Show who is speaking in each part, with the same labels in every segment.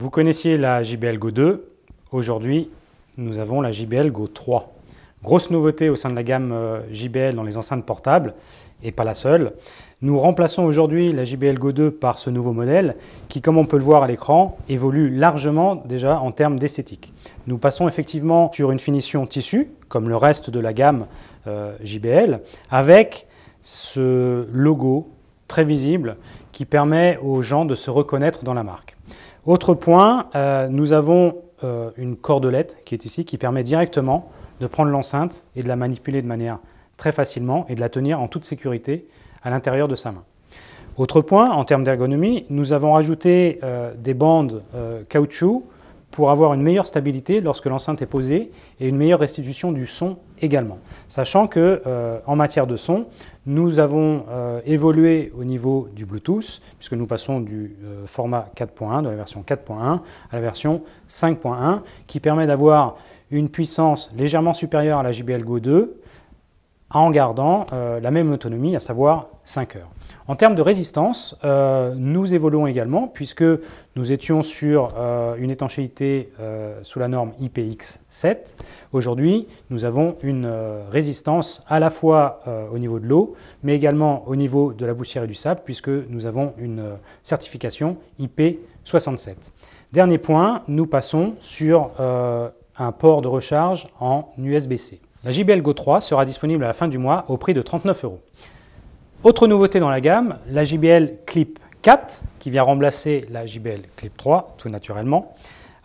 Speaker 1: Vous connaissiez la JBL Go 2, aujourd'hui nous avons la JBL Go 3. Grosse nouveauté au sein de la gamme euh, JBL dans les enceintes portables, et pas la seule. Nous remplaçons aujourd'hui la JBL Go 2 par ce nouveau modèle qui, comme on peut le voir à l'écran, évolue largement déjà en termes d'esthétique. Nous passons effectivement sur une finition tissu, comme le reste de la gamme euh, JBL, avec ce logo très visible qui permet aux gens de se reconnaître dans la marque. Autre point, euh, nous avons euh, une cordelette qui est ici, qui permet directement de prendre l'enceinte et de la manipuler de manière très facilement et de la tenir en toute sécurité à l'intérieur de sa main. Autre point, en termes d'ergonomie, nous avons rajouté euh, des bandes caoutchouc pour avoir une meilleure stabilité lorsque l'enceinte est posée et une meilleure restitution du son également. Sachant que euh, en matière de son, nous avons euh, évolué au niveau du Bluetooth, puisque nous passons du euh, format 4.1, de la version 4.1 à la version 5.1, qui permet d'avoir une puissance légèrement supérieure à la JBL Go 2, en gardant euh, la même autonomie, à savoir 5 heures. En termes de résistance, euh, nous évoluons également puisque nous étions sur euh, une étanchéité sous la norme IPX7. Aujourd'hui, nous avons une résistance à la fois au niveau de l'eau, mais également au niveau de la poussière et du sable puisque nous avons une certification IP67. Dernier point, nous passons sur un port de recharge en USB-C. La JBL Go 3 sera disponible à la fin du mois au prix de 39 euros. Autre nouveauté dans la gamme, la JBL Clip 4 qui vient remplacer la JBL Clip 3 tout naturellement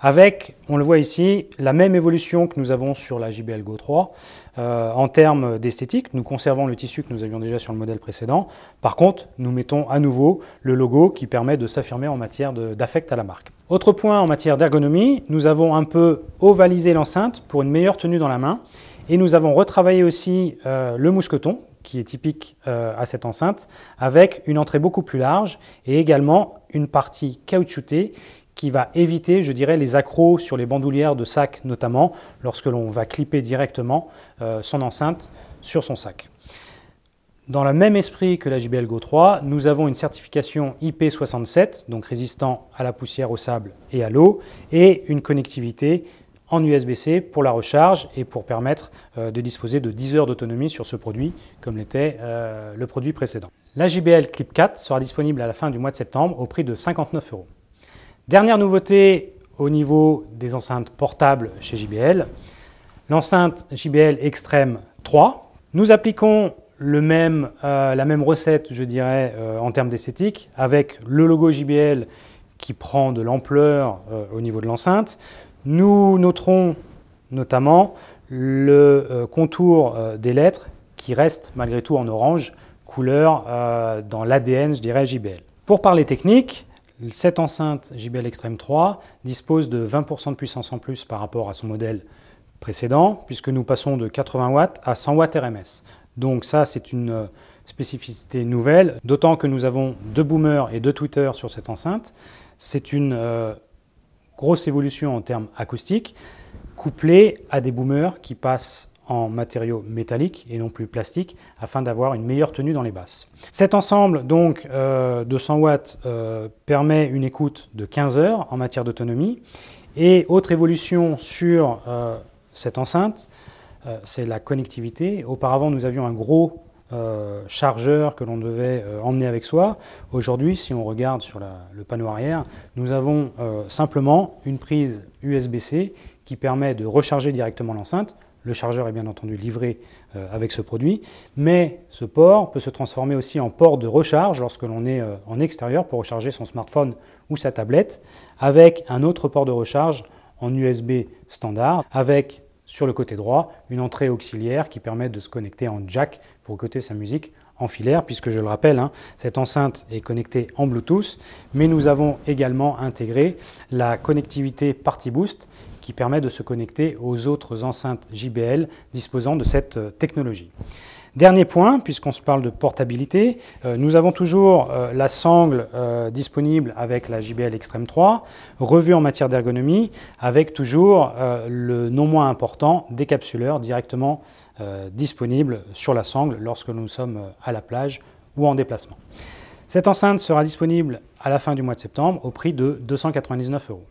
Speaker 1: avec, on le voit ici, la même évolution que nous avons sur la JBL Go 3 euh, en termes d'esthétique. Nous conservons le tissu que nous avions déjà sur le modèle précédent. Par contre, nous mettons à nouveau le logo qui permet de s'affirmer en matière d'affect à la marque. Autre point en matière d'ergonomie, nous avons un peu ovalisé l'enceinte pour une meilleure tenue dans la main. Et nous avons retravaillé aussi euh, le mousqueton, qui est typique euh, à cette enceinte, avec une entrée beaucoup plus large et également une partie caoutchoutée qui va éviter, je dirais, les accros sur les bandoulières de sac notamment, lorsque l'on va clipper directement euh, son enceinte sur son sac. Dans le même esprit que la JBL Go 3, nous avons une certification IP67, donc résistant à la poussière, au sable et à l'eau, et une connectivité en USB-C pour la recharge et pour permettre euh, de disposer de 10 heures d'autonomie sur ce produit comme l'était euh, le produit précédent. La JBL Clip 4 sera disponible à la fin du mois de septembre au prix de 59 euros. Dernière nouveauté au niveau des enceintes portables chez JBL, l'enceinte JBL Extreme 3. Nous appliquons le même, euh, la même recette, je dirais, en termes d'esthétique, avec le logo JBL qui prend de l'ampleur au niveau de l'enceinte, nous noterons notamment le euh, contour euh, des lettres qui reste malgré tout en orange, couleur euh, dans l'ADN, je dirais, JBL. Pour parler technique, cette enceinte JBL Extreme 3 dispose de 20% de puissance en plus par rapport à son modèle précédent, puisque nous passons de 80 watts à 100 watts RMS. Donc ça, c'est une spécificité nouvelle, d'autant que nous avons deux boomers et deux tweeters sur cette enceinte. C'est une grosse évolution en termes acoustiques, couplée à des boomers qui passent en matériaux métalliques et non plus plastiques afin d'avoir une meilleure tenue dans les basses. Cet ensemble donc euh, de 100 watts euh, permet une écoute de 15 heures en matière d'autonomie et autre évolution sur euh, cette enceinte, c'est la connectivité. Auparavant nous avions un gros euh, chargeur que l'on devait euh, emmener avec soi. Aujourd'hui, si on regarde sur le panneau arrière, nous avons euh, simplement une prise USB-C qui permet de recharger directement l'enceinte. Le chargeur est bien entendu livré avec ce produit, mais ce port peut se transformer aussi en port de recharge lorsque l'on est en extérieur pour recharger son smartphone ou sa tablette, avec un autre port de recharge en USB standard, avec sur le côté droit, une entrée auxiliaire qui permet de se connecter en jack pour écouter sa musique en filaire, puisque je le rappelle, hein, cette enceinte est connectée en Bluetooth, mais nous avons également intégré la connectivité Party Boost qui permet de se connecter aux autres enceintes JBL disposant de cette euh, technologie. Dernier point, puisqu'on se parle de portabilité, euh, nous avons toujours euh, la sangle euh, disponible avec la JBL Extreme 3, revue en matière d'ergonomie, avec toujours le non moins important décapsuleur directement disponible sur la sangle lorsque nous sommes à la plage ou en déplacement. Cette enceinte sera disponible à la fin du mois de septembre au prix de 299 euros.